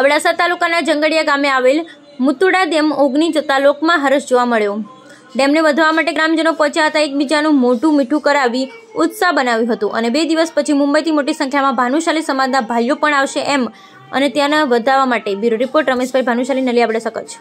અબડાસા તાલુકાના જંગડિયા ગામે આવેલ મુતુડા ડેમ ઓગની જતા લોકમાં હરસ જોવા મળ્યો ડેમને વધવા માટે ગ્રામજનો પહોંચ્યા હતા એકબીજાનું મોટું મીઠું કરાવી ઉત્સાહ બનાવ્યું હતું અને બે દિવસ પછી મુંબઈથી મોટી સંખ્યામાં ભાનુશાલી સમાજના ભાઈઓ પણ આવશે એમ અને ત્યાંના વધાવવા માટે બ્યુરો રિપોર્ટ રમેશભાઈ ભાનુશાલી નલિયા આપણે કચ્છ